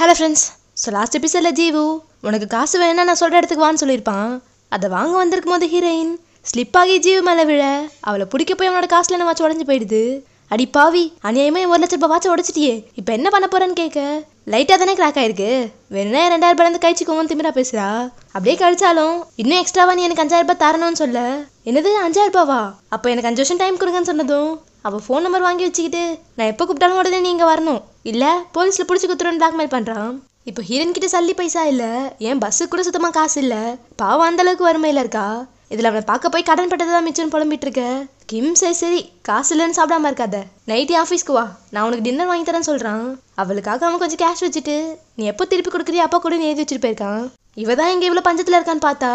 hello friends so last எபிசோடில் ஜீவு உனக்கு காசு வேணா நான் சொல்கிற இடத்துக்கு வான்னு சொல்லியிருப்பான் அதை வாங்க வந்திருக்கும் போது ஹீரோயின் ஸ்லிப் ஆகி ஜீவு மேலே விழ அவளை பிடிக்க போய் அவனோட காசில் என்ன வாட்ச் உடஞ்சி போயிடுது அடி பாவி அநியாயமாக ஒரு லட்ச ரூபாய் வாட்சை உடச்சிட்டியே இப்போ என்ன பண்ண போறேன்னு கேட்க லைட்டாக தானே கிராக் ஆயிருக்கு வேணா ரெண்டாயிரம் ரூபாய் கோவன் திமிரா பேசுறா அப்படியே கழிச்சாலும் இன்னும் எக்ஸ்ட்ராவா நீ எனக்கு அஞ்சாயிரம் ரூபாய் தரணும்னு சொல்ல என்னது அஞ்சாயிரம் ரூபாவா அப்போ எனக்கு அஞ்சு வருஷம் டைம் கொடுங்கன்னு சொன்னதும் அவள் ஃபோன் நம்பர் வாங்கி வச்சுக்கிட்டு நான் எப்போ கூப்பிட்டாலும் உடனே நீங்கள் வரணும் இல்லை போலீஸில் பிடிச்சி குத்துறோன்னு பிளாக்மெயில் பண்ணுறான் இப்போ ஹீரன் கிட்ட சல்லி பைசா இல்லை ஏன் பஸ்ஸுக்கு கூட சுத்தமாக காசு இல்லை பாவம் அந்த அளவுக்கு வறுமையில் இருக்கா இதில் அவனை பார்க்க போய் கடன் பட்டது தான் மிச்சம்னு புலம்பிட்டு இருக்க கிம் சரி சரி காசு இல்லைன்னு சாப்பிடாம இருக்காத நைட்டே ஆஃபீஸ்க்கு வா நான் உனக்கு டின்னர் வாங்கி தரேன்னு சொல்கிறான் அவளுக்காக அவன் கொஞ்சம் கேஷ் வச்சுட்டு நீ எப்போ திருப்பி கொடுக்குறிய அப்பா கூட நீ எழுதி வச்சுட்டு போயிருக்கான் இவ தான் இங்கே இவ்வளோ பஞ்சத்தில் இருக்கான்னு பார்த்தா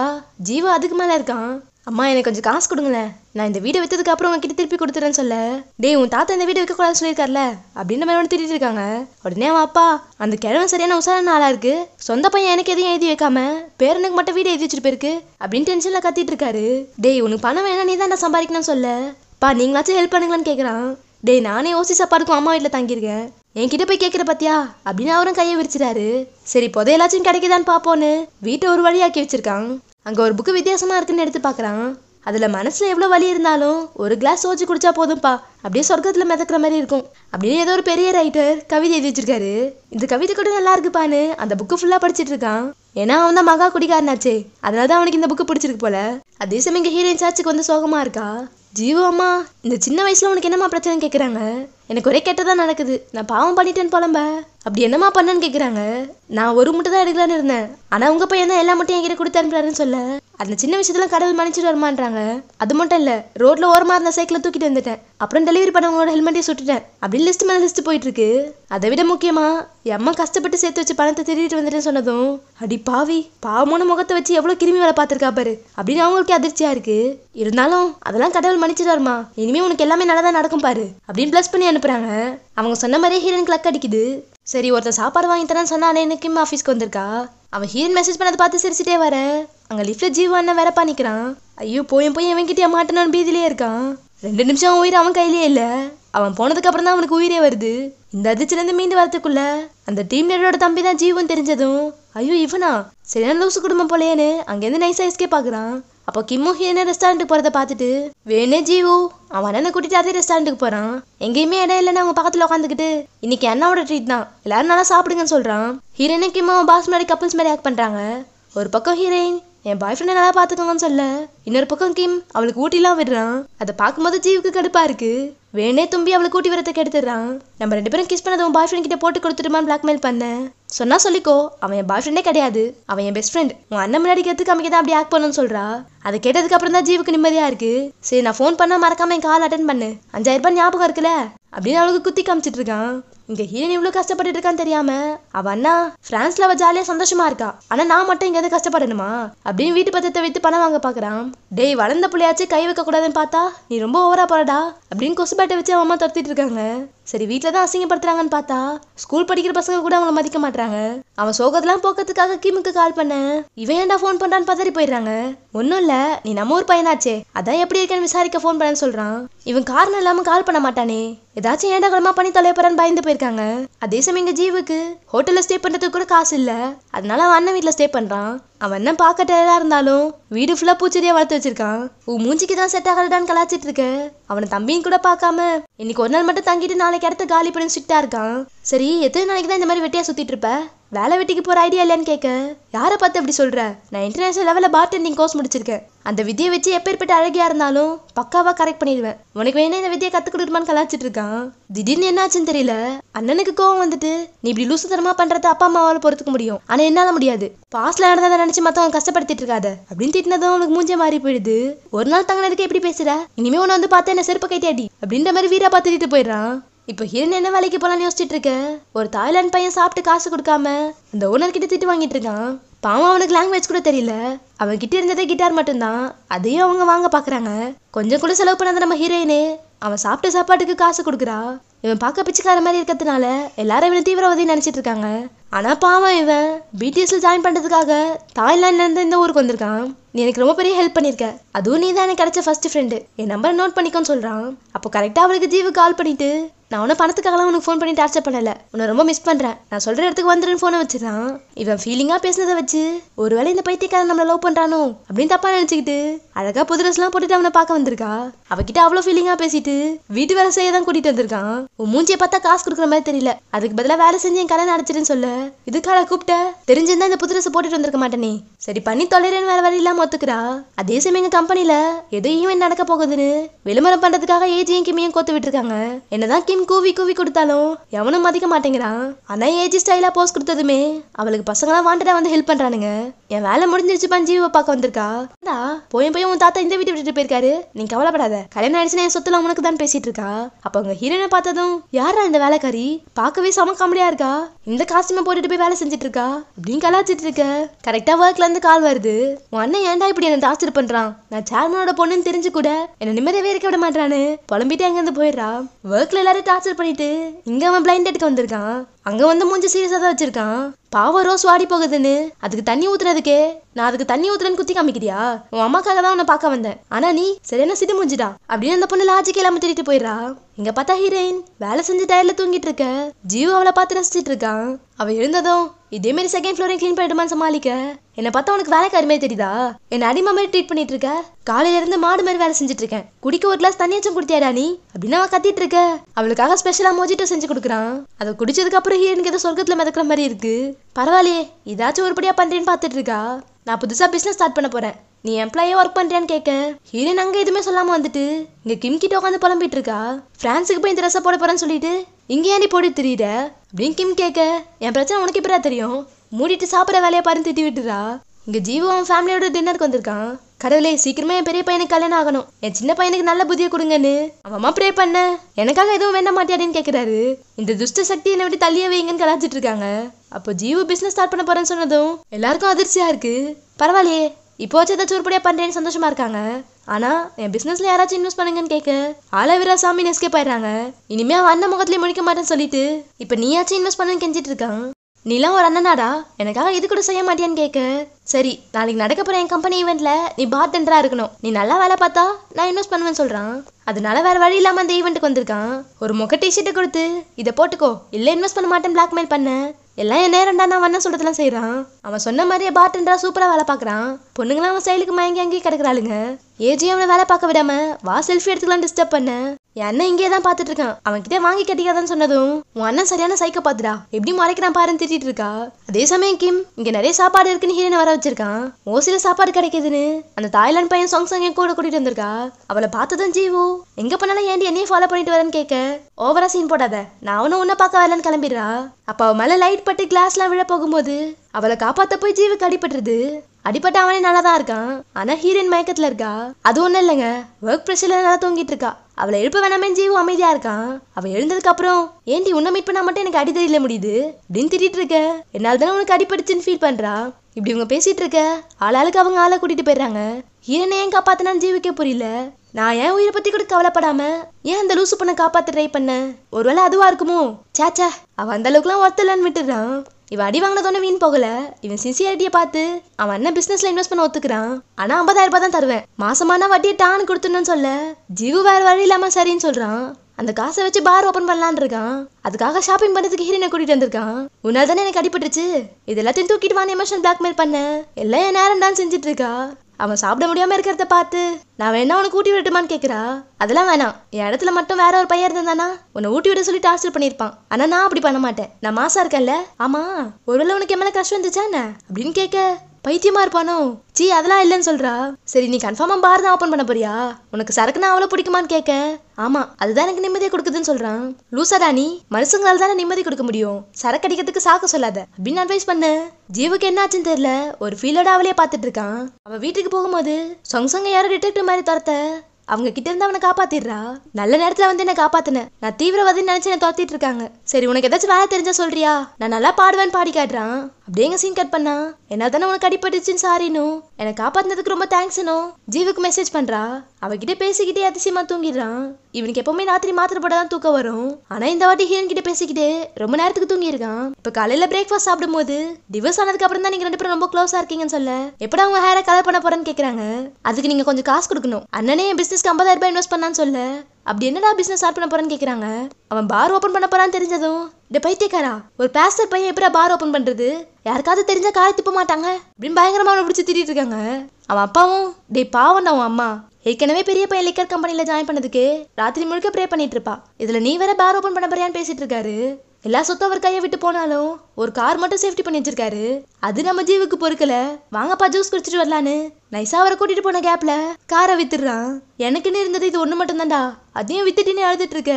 ஜீவா அதுக்கு மேலே இருக்கான் அம்மா எனக்கு கொஞ்சம் காசு கொடுங்களேன் நான் இந்த வீடை விற்றதுக்கு அப்புறம் உங்ககிட்ட திருப்பி கொடுத்துறேன்னு சொல்ல டே உன் தாத்தா இந்த வீடை வைக்கக்கூடாதுன்னு சொல்லியிருக்காருல அப்படின்னு மேலே திட்டிட்டு இருக்காங்க உடனே வாப்பா அப்பா அந்த கிழமை சரியான உசாரண ஆளா இருக்கு சொந்த பையன் எனக்கு எதையும் எழுதி வைக்காம பேரனுக்கு மட்டும் வீடு எழுதி வச்சுட்டு போயிருக்கு அப்படின்னு டென்ஷன்ல கத்திட்டு இருக்காரு டேய் உனக்கு பணம் வேணா நீ தான் சம்பாதிக்கணும்னு சொல்ல பா நீங்களாச்சும் ஹெல்ப் பண்ணுங்களேன்னு கேட்குறான் டேய் நானே ஓசி சாப்பாடுக்கும் அம்மா வீட்டில் தங்கியிருக்கேன் என்கிட்ட போய் கேட்குற பத்தியா அப்படின்னு அவரும் கையை விரிச்சிட்டாரு சரி புதையெல்லாச்சும் கிடைக்குதான்னு பார்ப்போன்னு வீட்டை ஒரு வழியாக்கி வச்சிருக்கான் அங்கே ஒரு புக்கு வித்தியாசமாக இருக்குன்னு எடுத்து பார்க்குறான் அதில் மனசில் எவ்வளோ வலி இருந்தாலும் ஒரு கிளாஸ் ஓச்சி குடிச்சா போதும்ப்பா அப்படியே சொர்க்கத்தில் மிதக்கிற மாதிரி இருக்கும் அப்படின்னு ஏதோ ஒரு பெரிய ரைட்டர் கவிதை எழுதி வச்சிருக்காரு இந்த கவிதை கூட நல்லா இருக்குப்பான்னு அந்த புக்கு ஃபுல்லாக படிச்சுட்டு இருக்கான் ஏன்னா அவன் தான் மகா குடிக்காரனாச்சே அதனால தான் அவனுக்கு இந்த புக்கு பிடிச்சிருக்கு போல அதே சமயம் இங்கே ஹீரோயின் சாச்சுக்கு வந்து சோகமாக இருக்கா ஜீவோ அம்மா இந்த சின்ன வயசில் உனக்கு என்னம்மா பிரச்சனை கேட்குறாங்க எனக்கு ஒரே கெட்டதாக நடக்குது நான் பாவம் பண்ணிட்டேன் போலம்ப அப்படி என்னம்மா பண்ணேன்னு கேட்குறாங்க நான் ஒரு முட்டை தான் எடுக்கலான்னு இருந்தேன் ஆனால் உங்கள் பையன் தான் எல்லா முட்டையும் என்கிட்ட கொடுத்து அனுப்புறாருன்னு சொல்ல அந்த சின்ன விஷயத்தெல்லாம் கடவுள் மன்னிச்சிட்டு வரமாட்டாங்க அது மட்டும் இல்லை ரோட்டில் ஓரமாக இருந்த சைக்கிளை தூக்கிட்டு வந்துட்டேன் அப்புறம் டெலிவரி பண்ணவங்களோட ஹெல்மெட்டே சுட்டுட்டேன் அப்படி லிஸ்ட் மேலே லிஸ்ட் போயிட்டுருக்கு அதை விட முக்கியமா எம்மா கஷ்டப்பட்டு சேர்த்து வச்சு பணத்தை திருடிட்டு வந்துட்டேன் சொன்னதும் அடி பாவி பாவமான முகத்தை வச்சு எவ்வளோ கிருமி வேலை பார்த்துருக்கா பாரு அப்படின்னு அவங்களுக்கே அதிர்ச்சியாக இருக்கு இருந்தாலும் அதெல்லாம் கடவுள் வருமா இனிமேல் உனக்கு எல்லாமே நல்லா தான் நடக்கும் பாரு அப்படின்னு ப்ளஸ் பண்ணி அனுப்புகிறாங்க அவங்க சொன்ன மாதிரியே ஹீரோயின் கிளக் அடிக்குது சரி ஒருத்தர் சாப்பாடு வாங்கி தரேன்னு சொன்னா அன்னைக்கும் ஆஃபீஸ்க்கு வந்திருக்கா அவன் ஹீரன் மெசேஜ் பண்ணதை பார்த்து சிரிச்சிட்டே வர அங்கே லிஃப்ட்டில் ஜீவா அண்ணன் வேறப்பா ஐயோ போயும் போய் கிட்டே மாட்டனும் பீதியிலே இருக்கான் ரெண்டு நிமிஷம் அவன் உயிர் அவன் கையிலேயே இல்லை அவன் போனதுக்கு அப்புறம் தான் அவனுக்கு உயிரே வருது இந்த அதிர்ச்சிலேருந்து மீண்டு வரத்துக்குள்ள அந்த டீம் லீடரோட தம்பி தான் ஜீவன் தெரிஞ்சதும் ஐயோ இவனா சரியான லூசு குடும்பம் போலேன்னு அங்கேருந்து நைஸாக எஸ்கேப் பார்க்குறான் அப்போ கிம்மு ஹீரனை ரெஸ்டாரண்ட்டுக்கு போகிறத பார்த்துட்டு வேணே ஜீவோ அவன் அண்ணனை கூட்டிட்டு அதே ரெஸ்டாரண்ட்டுக்கு போகிறான் எங்கேயுமே இடம் இல்லைன்னு அவங்க பக்கத்தில் உட்காந்துக்கிட்டு இன்னைக்கு அண்ணாவோட ட்ரீட் தான் எல்லாரும் நல்லா சாப்பிடுங்கன்னு சொல்கிறான் ஹீரோயினும் கிம்மு பாஸ் மாதிரி கப்பல்ஸ் மாதிரி ஆக்ட் பண்ணுறாங்க ஒரு பக்கம் ஹீரோயின் என் பாய் ஃப்ரெண்டை நல்லா பார்த்துக்கோங்கன்னு சொல்ல இன்னொரு பக்கம் கிம் அவளுக்கு ஊட்டிலாம் விடுறான் அதை பார்க்கும்போது ஜீவுக்கு கடுப்பா இருக்கு வேணே தும்பி அவளை கூட்டி வரத்தை கெடுத்துடுறான் நம்ம ரெண்டு பேரும் கிஸ் பண்ணதை உன் பாய் ஃப்ரெண்ட் கிட்ட போட்டு கொடுத்துருமான்னு பிளாக்மெயில் பண்ணேன் சொன்னா சொல்லிக்கோ அவன் என் பாய் ஃப்ரெண்டே கிடையாது அவன் என் பெஸ்ட் ஃப்ரெண்ட் உன் அண்ணன் முன்னாடி கத்துக்கு அமைக்க தான் அப்படி ஆக்ட் பண்ணணும்னு சொல்றா அதை கேட்டதுக்கு அப்புறம் தான் ஜீவுக்கு நிம்மதியா இருக்கு சரி நான் ஃபோன் பண்ணா மறக்காம என் கால் அட்டன் பண்ணு அஞ்சாயிரம் ரூபாய் ஞாபகம் இருக்குல்ல அப்படின்னு அவளுக்கு குத்தி காமிச்சிட்டு இருக்கான் இங்க ஹீரன் இவ்வளவு கஷ்டப்பட்டு இருக்கான்னு தெரியாம அவ அண்ணா பிரான்ஸ்ல அவ ஜாலியா சந்தோஷமா இருக்கா ஆனா நான் மட்டும் எங்கேயாவது கஷ்டப்படணுமா அப்படின்னு வீட்டு பத்திரத்தை வைத்து பணம் வாங்க பாக்குறான் டேய் வளர்ந்த பிள்ளையாச்சு கை வைக்க கூடாதுன்னு பார்த்தா நீ ரொம்ப ஓவரா போறடா அப்படின்னு கொசுபேட்டை வச்சு வச்சு அம்மா துரத்திட்டு இருக்காங்க சரி வீட்டில் தான் அசிங்கப்படுத்துறாங்கன்னு பார்த்தா ஸ்கூல் படிக்கிற பசங்க கூட அவங்கள மதிக்க மாட்டாங்க அவன் சோகத்தெல்லாம் போக்கிறதுக்காக கிமுக்கு கால் பண்ண இவன் ஏன்டா ஃபோன் பண்ணுறான்னு பதறி போயிடுறாங்க ஒன்றும் இல்லை நீ நம்ம ஊர் பையனாச்சே அதான் எப்படி இருக்கேன்னு விசாரிக்க ஃபோன் பண்ணேன்னு சொல்கிறான் இவன் காரணம் இல்லாமல் கால் பண்ண மாட்டானே ஏதாச்சும் ஏண்டா குழமா பண்ணி தொலையப்படுறான்னு பயந்து போயிருக்காங்க அதே சமயம் எங்கள் ஜீவுக்கு ஹோட்டலில் ஸ்டே பண்ணுறதுக்கு கூட காசு இல்லை அதனால அவன் அண்ணன் வீட்டில் ஸ்டே பண்ணுறான் அவன் என்ன பார்க்க டயர்டாக இருந்தாலும் வீடு ஃபுல்லாக பூச்செடியாக வளர்த்து வச்சிருக்கான் உன் மூஞ்சிக்கு தான் செட் ஆகிறதான்னு கலாச்சிட்டு இருக்க அவனை தம்பியும் கூட பார்க்காம இன்னைக்கு ஒரு நாள் மட்டும் தங்கிட்டு நாளைக்கு இடத்த காலி பண்ணி ஸ்ட்ரிக்டாக இருக்கான் சரி எத்தனை நாளைக்கு தான் இந்த மாதிரி வெட்டியாக சுற்றிட்டு இருப்பேன் வேலை வெட்டிக்கு போகிற ஐடியா இல்லைன்னு கேட்க யாரை பார்த்து அப்படி சொல்கிற நான் இன்டர்நேஷனல் லெவலில் பார்டெண்டிங் கோர்ஸ் முடிச்சிருக்கேன் அந்த விதியை வச்சு எப்பேற்பட்ட அழகியாக இருந்தாலும் பக்காவாக கரெக்ட் பண்ணிடுவேன் உனக்கு வேணும் இந்த வித்தியை கற்றுக் கொடுக்குமான்னு கலாச்சிட்டு இருக்கான் திடீர்னு என்னாச்சுன்னு தெரியல அண்ணனுக்கு கோவம் வந்துட்டு நீ இப்படி தரமாக பண்ணுறத அப்பா அம்மாவால் பொறுத்துக்க முடியும் ஆனால் என்னால் முடியாது பாஸ்ட்ல நடந்ததை நினச்சி மற்றவங்க கஷ்டப்படுத்திட்டு இருக்காத அப்படின்னு திட்டினதும் அவனுக்கு மூஞ்சே மாறி போயிடுது ஒரு நாள் தங்கினதுக்கு எப்படி பேசுகிற இனிமேல் உன்னை வந்து பார்த்தா என்ன செருப்பு கைத்தாடி அப்படின்ற மாதிரி வீரா பார்த்துட்டு போயிடுறான் இப்போ ஹிரண் என்ன வேலைக்கு போகலான்னு யோசிச்சுட்டு இருக்க ஒரு தாய்லாந்து பையன் சாப்பிட்டு காசு கொடுக்காம இந்த ஓனர்கிட்ட திட்டு வாங்கிட்டு இருக்கான் பாவம் அவனுக்கு லாங்குவேஜ் கூட தெரியல அவன் கிட்ட இருந்ததே கிட்டார் மட்டும்தான் அதையும் அவங்க வாங்க பாக்குறாங்க கொஞ்சம் கூட செலவு பண்ணாத நம்ம ஹீரோயினு அவன் சாப்பிட்ட சாப்பாட்டுக்கு காசு கொடுக்குறா இவன் பார்க்க பிச்சைக்கார மாதிரி இருக்கிறதுனால எல்லாரும் இவனை தீவிரவாதி நினைச்சிட்டு இருக்காங்க ஆனா பாவம் இவன் பிடிஎஸ்ல ஜாயின் பண்றதுக்காக தாய்லாந்துல இருந்து இந்த ஊருக்கு வந்திருக்கான் நீ எனக்கு ரொம்ப பெரிய ஹெல்ப் பண்ணியிருக்க அதுவும் நீ தான் எனக்கு கிடைச்ச ஃபர்ஸ்ட் ஃப்ரெண்டு என் நம்பர் நோட் பண்ணிக்கோன்னு சொல்கிறான் அப்போ கரெக்டாக அவளுக்கு ஜீவு கால் பண்ணிட்டு நான் உன பணத்துக்காகலாம் உனக்கு ஃபோன் பண்ணி டார்ச்சர் பண்ணல உன்னை ரொம்ப மிஸ் பண்ணுறேன் நான் சொல்கிற இடத்துக்கு வந்துடுன்னு ஃபோனை வச்சிடறான் இவன் ஃபீலிங்காக பேசினதை வச்சு ஒருவேளை இந்த பைத்தியக்காரன் நம்மளை லவ் பண்ணுறானோ அப்படின்னு தப்பாக நினச்சிக்கிட்டு அழகாக புது ட்ரெஸ்லாம் போட்டுட்டு அவனை பார்க்க வந்திருக்கா அவகிட்ட அவ்வளோ ஃபீலிங்காக பேசிட்டு வீட்டு வேலை செய்ய தான் கூட்டிகிட்டு வந்திருக்கான் உன் மூஞ்சியை பார்த்தா காசு கொடுக்குற மாதிரி தெரியல அதுக்கு பதிலாக வேலை செஞ்சு என் கடை அடைச்சிருன்னு சொல்ல இதுக்காக கூப்பிட்ட தெரிஞ்சிருந்தா இந்த புது ட்ரெஸ் போட்டுட்டு வந்திருக்க மாட்டேனே சரி பண்ணி தொலைறேன்னு வேறு வழி இல்லாமல் ஒத்துக்கிறா அதே சமயம் எங்க கம்பெனில எதையும் நடக்க போகுதுன்னு விளம்பரம் பண்றதுக்காக ஏஜியும் கிமியும் கோத்து விட்டுருக்காங்க என்னதான் கிம் கூவி கூவி கொடுத்தாலும் எவனும் மதிக்க மாட்டேங்கிறான் ஆனா ஏஜி ஸ்டைலா போஸ் கொடுத்ததுமே அவளுக்கு பசங்களாம் வாண்டடா வந்து ஹெல்ப் பண்றானுங்க என் வேலை முடிஞ்சிருச்சு ஜீவ பார்க்க வந்திருக்கா போய் போய் உன் தாத்தா இந்த வீட்டு விட்டுட்டு போயிருக்காரு நீ கவலைப்படாத கல்யாணம் ஆயிடுச்சு என் சொத்துல உனக்கு தான் பேசிட்டு இருக்கா அப்ப உங்க ஹீரோனை பார்த்ததும் யாரா இந்த வேலைக்காரி பார்க்கவே சம காமெடியா இருக்கா இந்த காஸ்டியூமை போட்டுட்டு போய் வேலை செஞ்சிட்டு இருக்கா அப்படின்னு கலாச்சிட்டு இருக்க கரெக்டா ஒர்க்ல இருந்து கால் வருது உன் அண்ணன் ஏன்டா இப்படி என்ன டார்ச்சர் பண்றான் நான் சேர்மனோட பொண்ணுன்னு தெரிஞ்சு கூட என்ன நிம்மதியாவே இருக்க விட மாட்டானு புலம்பிட்டு இருந்து போயிடுறான் ஒர்க்ல எல்லாரும் டார்ச்சர் பண்ணிட்டு இங்க அவன் பிளைண்ட் எடுக்க வந்திருக்கான் அங்க வந்து மூஞ்சி சீரியஸா தான் வச்சிருக்கான் பாவம் ரோஸ் வாடி போகுதுன்னு அதுக்கு தண்ணி ஊத்துனதுக்கு நான் அதுக்கு தண்ணி ஊத்துறேன்னு குத்தி காமிக்கிறியா உன் அம்மாக்காக தான் உன பார்க்க வந்தேன் ஆனா நீ சரியான சிட்டு முடிஞ்சிடா அப்படின்னு அந்த பொண்ணு லாஜிக்கு இல்லாம திட்டிட்டு போயிடுறா இங்க பார்த்தா ஹீரோயின் வேலை செஞ்சு டயர்ல தூங்கிட்டு இருக்க ஜீவோ அவளை பார்த்து ரசிச்சிட்டு இருக்கான் அவ இருந்ததும் இதே மாதிரி செகண்ட் ஃப்ளோரையும் க்ளீன் பண்ணிடுமா சமாளிக்க என்ன பார்த்தா உனக்கு வேலை கருமே தெரியுதா என்னை அடிமா மாதிரி ட்ரீட் பண்ணிட்டு இருக்க காலையில இருந்து மாடு மாதிரி வேலை செஞ்சுட்டு இருக்கேன் குடிக்க ஒரு கிளாஸ் தண்ணியாச்சும் குடுத்தியாடா நீ அப்படின்னு அவன் கத்திட்டு இருக்க அவளுக்காக ஸ்பெஷலா மோஜிட்டோ செஞ்சு கொடுக்குறான் அதை குடிச்சதுக்கு அப்புறம் ஹீரனுக்கு ஏதோ சொர்க்கத்துல மிதக்கிற மாதிரி இருக்கு பரவாயில்லையே ஏதாச்சும் ஒருபடியா பண்றேன்னு பாத்துட்டு இருக்கா நான் புதுசா பிசினஸ் ஸ்டார்ட் பண்ண போறேன் நீ எம்ப்ளாயே ஒர்க் பண்ணுறியான்னு கேட்க ஹீரோயின் அங்கே எதுவுமே சொல்லாமல் வந்துட்டு இங்கே கிம் கிட்ட உட்காந்து புலம்பிட்டு இருக்கா ஃப்ரான்ஸுக்கு போய் இந்த ட்ரெஸ்ஸை போட போகிறேன்னு சொல்லிட்டு இங்கே நீ போட்டு தெரியுற அப்படின்னு கிம் கேட்க என் பிரச்சனை உனக்கு எப்படா தெரியும் மூடிட்டு சாப்பிட்ற வேலையை பாருன்னு திட்டி விட்டுறா இங்கே ஜீவோ அவன் ஃபேமிலியோட டின்னருக்கு வந்திருக்கான் கடவுளே சீக்கிரமே என் பெரிய பையனுக்கு கல்யாணம் ஆகணும் என் சின்ன பையனுக்கு நல்ல புதிய கொடுங்கன்னு அவன் அம்மா ப்ரே பண்ண எனக்காக எதுவும் வேண்ட மாட்டியாடின்னு கேட்குறாரு இந்த துஷ்ட சக்தி என்னை விட்டு தள்ளியே வைங்கன்னு கலாச்சிட்டு இருக்காங்க அப்போ ஜீவோ பிஸ்னஸ் ஸ்டார்ட் பண்ண போறேன்னு சொன்னதும் எல்லாருக்கும் அதிர்ச்சியா இருக்கு பரவாயில்லையே இப்போ வச்சு ஏதாச்சும் உருப்படியாக பண்ணுறேன்னு சந்தோஷமாக இருக்காங்க ஆனால் என் பிஸ்னஸில் யாராச்சும் இன்வெஸ்ட் பண்ணுங்கன்னு கேட்க ஆலவிரா சாமி நெஸ்கே போயிடுறாங்க இனிமே அவன் அண்ணன் முகத்துலேயே முடிக்க மாட்டேன்னு சொல்லிட்டு இப்போ நீயாச்சும் இன்வெஸ்ட் பண்ணுன்னு கெஞ்சிட்டு இருக்கான் நீலாம் ஒரு அண்ணனாடா எனக்காக இது கூட செய்ய மாட்டியான்னு கேட்க சரி நாளைக்கு நடக்க போகிற என் கம்பெனி ஈவெண்ட்டில் நீ பார்டெண்டரா இருக்கணும் நீ நல்லா வேலை பார்த்தா நான் இன்வெஸ்ட் பண்ணுவேன்னு சொல்கிறான் அதனால வேறு வழி இல்லாமல் அந்த ஈவெண்ட்டுக்கு வந்திருக்கான் ஒரு மொக்க டிஷர்ட்டை கொடுத்து இதை போட்டுக்கோ இல்லை இன்வெஸ்ட் பண்ண மாட்டேன் பிளாக்மெயில் பண்ண எல்லாம் என் நேரம்டா நான் வண்ண சொல்றதெல்லாம் செய்கிறான் அவன் சொன்ன மாதிரியே பாட்டுன்றா சூப்பராக வேலை பார்க்குறான் பொண்ணுங்களாம் அவன் செயலுக்கு மயங்கி அங்கேயே கிடக்குறாளுங்க ஏஜிஎம்ல வேலை பார்க்க விடாம வா செல்ஃபி எடுத்துக்கலாம் டிஸ்டர்ப் பண்ண என் அண்ணன் இங்கே தான் பார்த்துட்டு இருக்கான் அவன் கிட்ட வாங்கி கட்டிக்காதான்னு சொன்னதும் உன் அண்ணன் சரியான சைக்க பாத்துடா எப்படி மறைக்கிறான் பாருன்னு திட்டிட்டு இருக்கா அதே சமயம் கிம் இங்க நிறைய சாப்பாடு இருக்குன்னு ஹீரனை வர வச்சிருக்கான் ஓசில சாப்பாடு கிடைக்குதுன்னு அந்த தாய்லாந்து பையன் சாங் சாங் கூட கூட்டிட்டு வந்திருக்கா அவளை பார்த்ததும் ஜீவு எங்க பண்ணாலும் ஏன் என்னையே ஃபாலோ பண்ணிட்டு வரேன்னு கேட்க ஓவரா சீன் போடாத நான் அவனும் உன்ன பார்க்க வரலன்னு கிளம்பிடுறா அப்ப அவ மேல லைட் பட்டு கிளாஸ்லாம் விழ போகும்போது அவளை காப்பாத்த போய் ஜீவுக்கு கடிபட்டுருது அடிப்பட்ட அவனே நல்லா தான் இருக்கான் ஆனா ஹீரோயின் மயக்கத்துல இருக்கா அது ஒண்ணு இல்லைங்க ஒர்க் ப்ரெஷர்ல நல்லா தூங்கிட்டு இருக்கா அவளை எழுப்ப வேணாமே ஜீவோ அமைதியா இருக்கான் அவ எழுந்ததுக்கு அப்புறம் ஏன்டி உன்ன மீட் பண்ணா மட்டும் எனக்கு அடி தெரியல முடியுது அப்படின்னு திட்டிட்டு இருக்க என்னால் தானே உனக்கு அடிபடுச்சுன்னு ஃபீல் பண்றா இப்படி இவங்க பேசிட்டு இருக்க ஆளாளுக்கு அவங்க ஆளை கூட்டிட்டு போயிடுறாங்க ஹீரோனை ஏன் காப்பாத்தினான்னு ஜீவிக்க புரியல நான் ஏன் உயிரை பத்தி கூட கவலைப்படாம ஏன் அந்த லூசு பண்ண காப்பாத்த ட்ரை பண்ண ஒருவேளை அதுவா இருக்குமோ சாச்சா அவன் அந்த அளவுக்குலாம் ஒருத்தலன்னு விட்டுறான் இவன் அடி வாங்கினதோட வீண் போகல இவன் சின்சியாரிட்டியை பார்த்து அவன் என்ன பிசினஸ்ல இன்வெஸ்ட் பண்ண ஒத்துக்கிறான் ஆனா ஐம்பதாயிரம் ரூபாய் தான் தருவேன் மாசமான வட்டியை டான் கொடுத்துடணும்னு சொல்ல ஜீவு வேற வழி இல்லாம சரின்னு சொல்றான் அந்த காசை வச்சு பார் ஓப்பன் பண்ணலான் இருக்கான் அதுக்காக ஷாப்பிங் பண்ணுறதுக்கு ஹீரோனை கூட்டிட்டு வந்திருக்கான் உன்னால்தானே தானே எனக்கு அடிபட்டுருச்சு இது எல்லாத்தையும் தூக்கிட்டு வாங்க எமோஷன் பிளாக்மெயில் பண்ண எல்லாம் என் நேரம் தான் செஞ்சிட்டு இருக்கா அவன் சாப்பிட முடியாம இருக்கிறத பார்த்து நான் வேணா உனக்கு ஊட்டி விடட்டுமான்னு கேட்குறா அதெல்லாம் வேணாம் என் இடத்துல மட்டும் வேற ஒரு பையன் இருந்தானா உன்னை ஊட்டி விட சொல்லி டார்ச்சர் பண்ணியிருப்பான் ஆனால் நான் அப்படி பண்ண மாட்டேன் நான் மாசா இருக்கேன்ல ஆமா ஒருவேளை உனக்கு என் மேலே கஷ்டம் வந்துச்சா என்ன அப்படின்னு கேட்க பைத்தியமா இருப்பானோ சீ அதெல்லாம் இல்லைன்னு சொல்கிறா சரி நீ கன்ஃபார்மாக பார் தான் ஓப்பன் பண்ண போறியா உனக்கு சரக்குனா அவ்வளோ பிடிக்குமான்னு கேட்க ஆமாம் அதுதான் எனக்கு நிம்மதியை கொடுக்குதுன்னு சொல்கிறான் லூசாடா நீ மனுஷங்களால் தானே நிம்மதி கொடுக்க முடியும் சரக்கு அடிக்கிறதுக்கு சாக்க சொல்லாத அப்படின்னு அட்வைஸ் பண்ண ஜீவுக்கு என்ன ஆச்சுன்னு தெரியல ஒரு ஃபீலோட அவளே பாத்துட்டு இருக்கான் அவள் வீட்டுக்கு போகும்போது சொங் சொங்க யாரோ டிடெக்டிவ் மாதிரி துரத்த அவங்க கிட்ட இருந்து அவனை காப்பாத்திடுறா நல்ல நேரத்துல வந்து என்ன காப்பாத்தின நான் தீவிரவாதி நினைச்சு என்ன துரத்திட்டு இருக்காங்க சரி உனக்கு ஏதாச்சும் வேலை தெரிஞ்சா சொல்றியா நான் நல்லா பாடுவேன்னு பாடி காட்டுறான் அப்படியே சீன் கட் பண்ணா தானே உனக்கு அடிபட்டுச்சுன்னு சாரினோ என்னை காப்பாத்தினதுக்கு ரொம்ப தேங்க்ஸ்னோ ஜீவுக்கு மெசேஜ் பண்றா அவகிட்ட பேசிக்கிட்டே அதிசயமாக தூங்கிடுறான் இவனுக்கு எப்பவுமே ராத்திரி மாத்திரை போட தான் தூக்கம் வரும் ஆனால் இந்த வாட்டி ஹீரன் கிட்ட பேசிக்கிட்டு ரொம்ப நேரத்துக்கு தூங்கியிருக்கான் இப்போ காலையில் பிரேக்ஃபாஸ்ட் சாப்பிடும்போது போது டிவர்ஸ் ஆனதுக்கு அப்புறம் தான் நீங்க ரெண்டு பேரும் ரொம்ப க்ளோஸாக இருக்கீங்கன்னு சொல்ல எப்படா உங்க ஹேரை கலர் பண்ண போறேன்னு கேட்குறாங்க அதுக்கு நீங்கள் கொஞ்சம் காசு கொடுக்கணும் அண்ணனே என் பிசினஸ்க்கு ஐம்பதாயிரம் ரூபாய் இன்வெஸ்ட் பண்ணான்னு சொல்ல அப்படி என்னடா பிசினஸ் ஸ்டார்ட் பண்ண போறேன்னு கேட்குறாங்க அவன் பார் ஓப்பன் பண்ண போறான்னு தெரிஞ்சதும் டே பைத்தியக்காரா ஒரு பேஸ்டர் பையன் எப்படி பார் ஓப்பன் பண்றது யாருக்காவது தெரிஞ்சா காரை திப்ப மாட்டாங்க அப்படின்னு பயங்கரமா அவனை பிடிச்சி திட்டிட்டு இருக்காங்க அவன் அப்பாவும் டே பாவம்டா அவன் அம்மா ஏற்கனவே பெரிய பையன் லிக்கர் கம்பெனியில் ஜாயின் பண்ணதுக்கு ராத்திரி முழுக்க ப்ரே பண்ணிட்டு இருப்பா இதில் நீ வேற பார் ஓப்பன் பண்ண போறியான்னு பேசிட்டு இருக்காரு எல்லா சொத்தும் அவர் கையை விட்டு போனாலும் ஒரு கார் மட்டும் சேஃப்டி பண்ணி வச்சிருக்காரு அது நம்ம ஜீவுக்கு பொறுக்கல வாங்கப்பா ஜூஸ் குடிச்சிட்டு வரலான்னு நைஸா அவரை கூட்டிட்டு போன கேப்ல காரை வித்துடுறான் எனக்குன்னு இருந்தது இது ஒண்ணு மட்டும் தான்டா அதையும் வித்துட்டுன்னு அழுதுட்டு இருக்க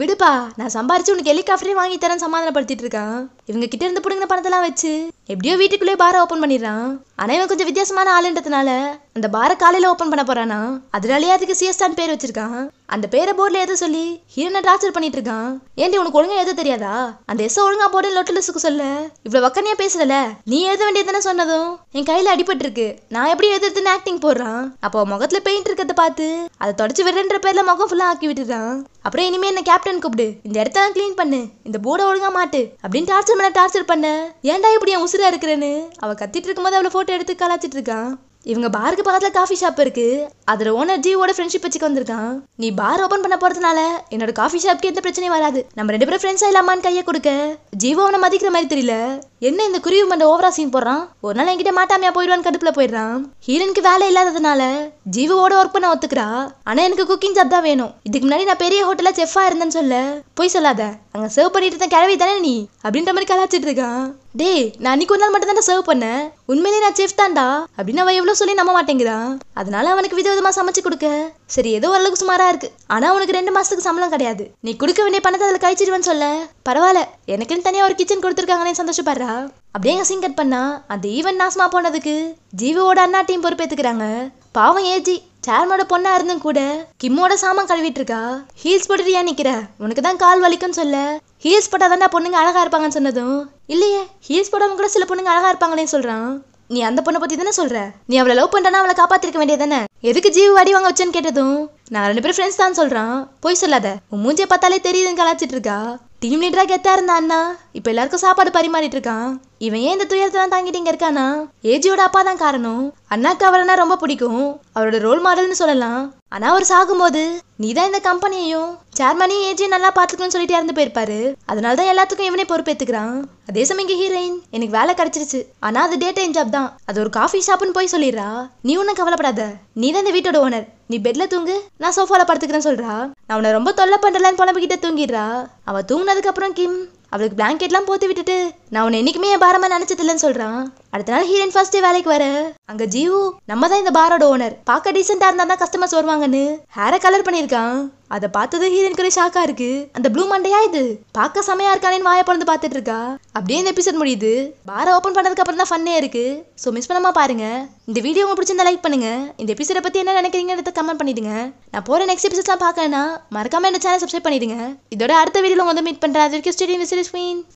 விடுப்பா நான் சம்பாரிச்சு உனக்கு ஹெலிகாப்டரே வாங்கி தரேன் சமாதானப்படுத்திட்டு இருக்கான் இவங்க கிட்ட இருந்து பிடுங்கின பணத்தெல்லாம் வச்சு எப்படியோ வீட்டுக்குள்ளேயே பாரை ஓப்பன் பண்ணிடுறான் ஆனா இவன் கொஞ்சம் வித்தியாசமான ஆளுன்றதுனால அந்த பாரை காலையில ஓப்பன் பண்ண போறானா அதனாலயே அதுக்கு சிஎஸ்டான் பேர் வச்சிருக்கான் அந்த பேரை போர்டில் எதை சொல்லி ஹீரோனை டார்ச்சர் பண்ணிட்டு இருக்கான் ஏன்டி உனக்கு ஒழுங்கா எது தெரியாதா அந்த எஸ் ஒழுங்கா போர்டு லொட்டலுக்கு சொல்லு முதல்ல இவ்வளவு வக்கனையா பேசுறல நீ எழுத வேண்டியது தானே சொன்னதும் என் கையில அடிபட்டு இருக்கு நான் எப்படி எழுதுறதுன்னு ஆக்டிங் போடுறான் அப்போ முகத்துல பெயிண்ட் இருக்கிறத பார்த்து அதை தொடச்சு விடுறன்ற பேர்ல முகம் ஃபுல்லா ஆக்கி விட்டுறான் அப்புறம் இனிமே என்ன கேப்டன் கூப்பிடு இந்த இடத்தெல்லாம் கிளீன் பண்ணு இந்த போர்டை ஒழுங்கா மாட்டு அப்படின்னு டார்ச்சர் பண்ண டார்ச்சர் பண்ண ஏன்டா இப்படி என் உசுரா இருக்கிறேன்னு அவ கத்திட்டு இருக்கும்போது அவளை போட்டோ எடுத்து கலாச்சிட்டு இருக்கான் இவங்க பாருக்கு பக்கத்தில் காஃபி ஷாப் இருக்கு அதில் ஓனர் ஜீவோட ஃப்ரெண்ட்ஷிப் வச்சுக்க வந்திருக்கான் நீ பார் ஓப்பன் பண்ண போகிறதுனால என்னோட காஃபி ஷாப்க்கு எந்த பிரச்சனையும் வராது நம்ம ரெண்டு பேரும் ஃப்ரெண்ட்ஸ் ஆயிலாமான்னு கையை கொடுக்க ஜீவோ அவனை மதிக்கிற மாதிரி தெரியல என்ன இந்த குருவி மண்ட ஓவரா சீன் போடுறான் ஒரு நாள் என்கிட்ட மாட்டாமியா போயிடுவான்னு கடுப்புல போயிடுறான் ஹீரனுக்கு வேலை இல்லாததுனால ஜீவோட ஒர்க் பண்ண ஒத்துக்கிறா ஆனா எனக்கு குக்கிங் ஜாப் தான் வேணும் இதுக்கு முன்னாடி நான் பெரிய ஹோட்டல்ல செஃபா இருந்தேன்னு சொல்ல போய் சொல்லாத அங்க சர்வ் பண்ணிட்டு இருந்த கிழவி தானே நீ அப்படின்ற மாதிரி கலாச்சிட்டு இருக்கான் டேய் நான் அன்னைக்கு ஒரு நாள் மட்டும் சர்வ் பண்ணேன் உண்மையிலேயே நான் செஃப் தான்டா அப்படின்னு அவன் எவ்வளவு சொல்லி நம்ப மாட்டேங்கிறான் அதனால அவனுக்கு விதவிதமா சமைச்சு கொடுக்க சரி ஏதோ ஓரளவுக்கு சுமாராக இருக்கு ஆனால் உனக்கு ரெண்டு மாதத்துக்கு சம்பளம் கிடையாது நீ கொடுக்க வேண்டிய பணத்தை அதில் கழிச்சிடுவேன்னு சொல்ல பரவாயில்ல எனக்குன்னு தனியாக ஒரு கிச்சன் கொடுத்துருக்காங்கன்னு சந்தோஷப்படுறா அப்படியே சிங் கட் பண்ணா அந்த ஈவன் நாசமா போனதுக்கு ஜீவோட அண்ணா டீம் பொறுப்பேத்துக்கிறாங்க பாவம் ஏஜி சேர்மோட பொண்ணா இருந்தும் கூட கிம்மோட சாமான் கழுவிட்டு இருக்கா ஹீல்ஸ் போட்டுறியா நிக்கிற உனக்கு தான் கால் வலிக்கும் சொல்ல ஹீல்ஸ் போட்டாதான்டா பொண்ணுங்க அழகா இருப்பாங்கன்னு சொன்னதும் இல்லையே ஹீல்ஸ் போடாம கூட சில பொண்ணுங்க அழகா இருப்பாங்களேன்னு சொல்றான் நீ அந்த பொண்ணை பத்தி தானே சொல்ற நீ அவளை லவ் பண்றனா அவளை காப்பாத்திருக்க வேண்டியதானே எதுக்கு ஜீவ வாடி வாங்க வச்சேன்னு கேட்டதும் நான் ரெண்டு பேரும் ஃப்ரெண்ட்ஸ் தான் சொல்றான் போய் சொல்லாத உன் மூஞ்சியை பார்த்தாலே தெரியுதுன்னு கலாச்சிட்டு இருக்கா டீம் லீடரா கெத்தாக இருந்தா அண்ணா இப்போ எல்லாருக்கும் சாப்பாடு பரிமாறிட்டு இருக்கான் இவன் ஏன் இந்த துயரத்தை தாங்கிட்டு இங்கே இருக்கானா ஏஜியோட அப்பா தான் காரணம் அண்ணாக்கு அவரனா ரொம்ப பிடிக்கும் அவரோட ரோல் மாடல்னு சொல்லலாம் ஆனால் அவர் சாகும்போது நீ தான் இந்த கம்பெனியையும் சேர்மனையும் ஏஜியும் நல்லா பாத்துக்கணும்னு சொல்லிட்டு இறந்து போயிருப்பாரு அதனாலதான் தான் எல்லாத்துக்கும் இவனே பொறுப்பேற்றுக்கிறான் அதே சமயம் இங்கே ஹீரோயின் எனக்கு வேலை கிடைச்சிருச்சு ஆனால் அது டே டைம் ஜாப் தான் அது ஒரு காஃபி ஷாப்னு போய் சொல்லிடுறா நீ ஒன்றும் கவலைப்படாத நீ தான் இந்த வீட்டோட ஓனர் நீ பெட்ல தூங்கு நான் சோஃபால படுத்துக்கிறேன்னு சொல்றா நான் உன்னை ரொம்ப தொல்லை பண்றலன்னு கிட்ட தூங்கிடுறா அவ தூங்கினதுக்கு அப்புறம் கிம் அவளுக்கு பிளாங்கெட்லாம் போட்டு விட்டுட்டு நான் உன்னை என்னைக்குமே என் பாரமாக நினச்சதில்லன்னு சொல்கிறான் அடுத்த நாள் ஃபர்ஸ்ட் டே வேலைக்கு வர அங்கே ஜீவு நம்ம தான் இந்த பாரோட ஓனர் பார்க்க டீசெண்டாக இருந்தா தான் கஸ்டமர்ஸ் வருவாங்கன்னு ஹேரை கலர் பண்ணியிருக்கான் அதை பார்த்தது ஹீரோயின் ஷாக்கா இருக்கு அந்த ப்ளூ மண்டையா இது பார்க்க சமையா இருக்கானேன்னு வாயை பிறந்து பார்த்துட்டு இருக்கா அப்படியே இந்த எபிசோட் முடியுது பாரை ஓப்பன் பண்ணதுக்கு அப்புறம் தான் ஃபன்னே இருக்கு ஸோ மிஸ் பண்ணாம பாருங்க இந்த வீடியோ உங்களுக்கு பிடிச்சிருந்தா லைக் பண்ணுங்க இந்த எபிசோட பத்தி என்ன நினைக்கிறீங்கன்னு கமெண்ட் பண்ணிடுங்க நான் போற நெக்ஸ்ட் எபிசோட்லாம் பார்க்கலன்னா மறக்காம இந்த சேனல் சப்ஸ்கிரைப் பண்ணிடுங்க இதோட அடுத்த வீடியோ வந்து மீட் பண்றேன் அது வரைக்கும் ஸ்டேடியம் between